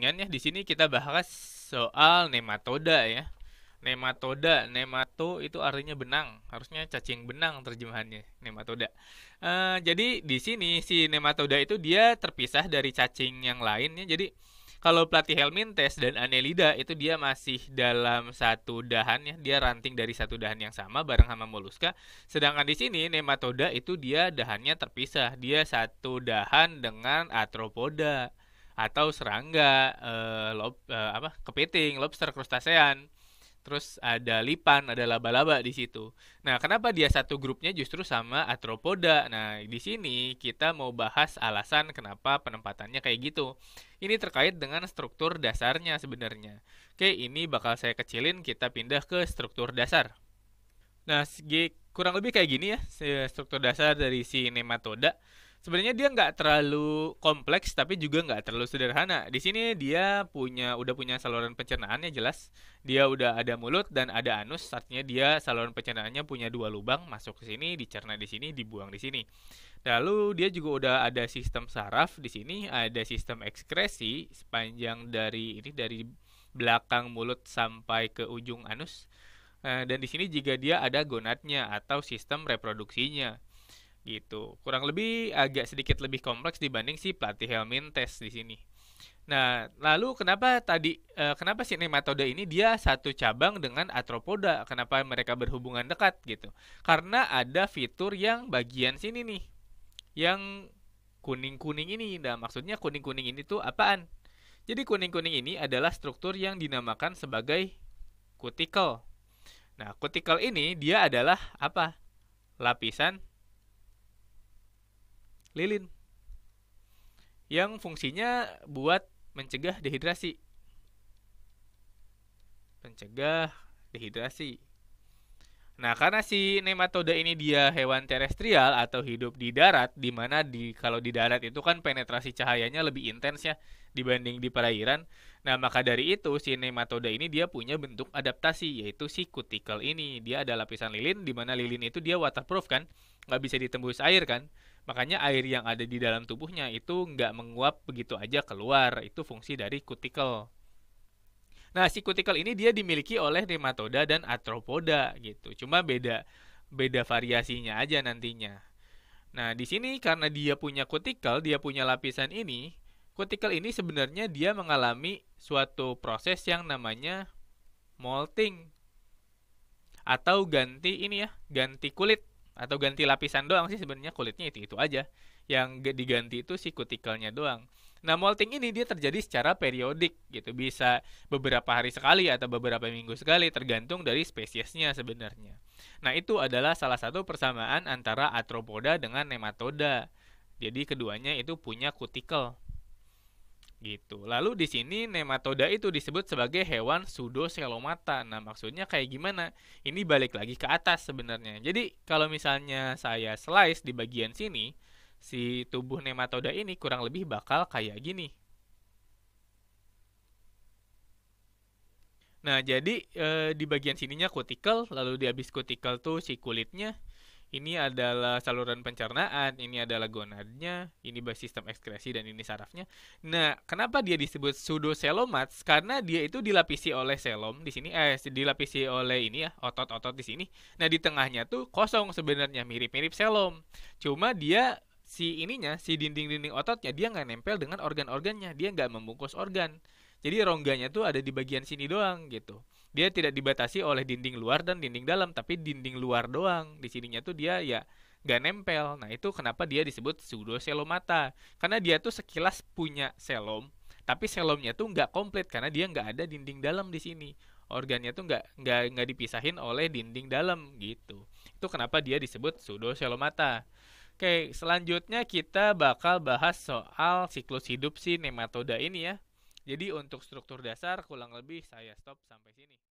ya di sini kita bahas soal nematoda ya. Nematoda, nemato itu artinya benang, harusnya cacing benang terjemahannya nematoda. E, jadi di sini si nematoda itu dia terpisah dari cacing yang lainnya. Jadi kalau pelatih Helmintes dan Anelida itu dia masih dalam satu dahan ya, dia ranting dari satu dahan yang sama bareng sama moluska. Sedangkan di sini nematoda itu dia dahannya terpisah, dia satu dahan dengan atropoda atau serangga, uh, lob, uh, apa kepiting, lobster, krustasean. Terus ada lipan, ada laba-laba di situ. Nah, kenapa dia satu grupnya justru sama arthropoda? Nah, di sini kita mau bahas alasan kenapa penempatannya kayak gitu. Ini terkait dengan struktur dasarnya sebenarnya. Oke, ini bakal saya kecilin, kita pindah ke struktur dasar. Nah, kurang lebih kayak gini ya struktur dasar dari si nematoda sebenarnya dia nggak terlalu kompleks tapi juga nggak terlalu sederhana di sini dia punya udah punya saluran pencernaannya jelas dia udah ada mulut dan ada anus artinya dia saluran pencernaannya punya dua lubang masuk ke sini dicerna di sini dibuang di sini lalu dia juga udah ada sistem saraf di sini ada sistem ekskresi sepanjang dari ini dari belakang mulut sampai ke ujung anus eh, dan di sini juga dia ada gonadnya atau sistem reproduksinya gitu. Kurang lebih agak sedikit lebih kompleks dibanding si pelatih helmin test di sini. Nah, lalu kenapa tadi e, kenapa si nematoda ini dia satu cabang dengan atropoda? Kenapa mereka berhubungan dekat gitu? Karena ada fitur yang bagian sini nih. Yang kuning-kuning ini. Nah, maksudnya kuning-kuning ini tuh apaan? Jadi kuning-kuning ini adalah struktur yang dinamakan sebagai kutikel. Nah, kutikel ini dia adalah apa? Lapisan lilin yang fungsinya buat mencegah dehidrasi. Mencegah dehidrasi. Nah, karena si nematoda ini dia hewan terestrial atau hidup di darat, di mana di kalau di darat itu kan penetrasi cahayanya lebih intens ya dibanding di perairan. Nah, maka dari itu si nematoda ini dia punya bentuk adaptasi yaitu si kutikel ini. Dia ada lapisan lilin di mana lilin itu dia waterproof kan, nggak bisa ditembus air kan. Makanya air yang ada di dalam tubuhnya itu nggak menguap begitu aja keluar. Itu fungsi dari kutikel. Nah, si kutikel ini dia dimiliki oleh nematoda dan arthropoda gitu. Cuma beda beda variasinya aja nantinya. Nah, di sini karena dia punya kutikel, dia punya lapisan ini, kutikel ini sebenarnya dia mengalami suatu proses yang namanya molting atau ganti ini ya, ganti kulit atau ganti lapisan doang sih sebenarnya kulitnya itu itu aja yang diganti itu si kutikelnya doang nah molting ini dia terjadi secara periodik gitu bisa beberapa hari sekali atau beberapa minggu sekali tergantung dari spesiesnya sebenarnya nah itu adalah salah satu persamaan antara arthropoda dengan nematoda jadi keduanya itu punya kutikel Gitu. Lalu di sini nematoda itu disebut sebagai hewan pseudocelomata. Nah, maksudnya kayak gimana? Ini balik lagi ke atas sebenarnya. Jadi, kalau misalnya saya slice di bagian sini, si tubuh nematoda ini kurang lebih bakal kayak gini. Nah, jadi e, di bagian sininya kutikel, lalu di habis kutikel tuh si kulitnya, ini adalah saluran pencernaan, ini adalah gonadnya, ini sistem ekskresi dan ini sarafnya. Nah, kenapa dia disebut selomat? Karena dia itu dilapisi oleh selom di sini eh dilapisi oleh ini ya, otot-otot di sini. Nah, di tengahnya tuh kosong sebenarnya mirip-mirip selom. Cuma dia si ininya, si dinding-dinding ototnya dia nggak nempel dengan organ-organnya, dia nggak membungkus organ. Jadi rongganya tuh ada di bagian sini doang gitu. Dia tidak dibatasi oleh dinding luar dan dinding dalam, tapi dinding luar doang. Di sininya tuh dia ya gak nempel. Nah itu kenapa dia disebut pseudo selomata. Karena dia tuh sekilas punya selom, tapi selomnya tuh nggak komplit karena dia nggak ada dinding dalam di sini. Organnya tuh nggak nggak nggak dipisahin oleh dinding dalam gitu. Itu kenapa dia disebut pseudo selomata. Oke, selanjutnya kita bakal bahas soal siklus hidup si nematoda ini ya. Jadi untuk struktur dasar kurang lebih saya stop sampai sini.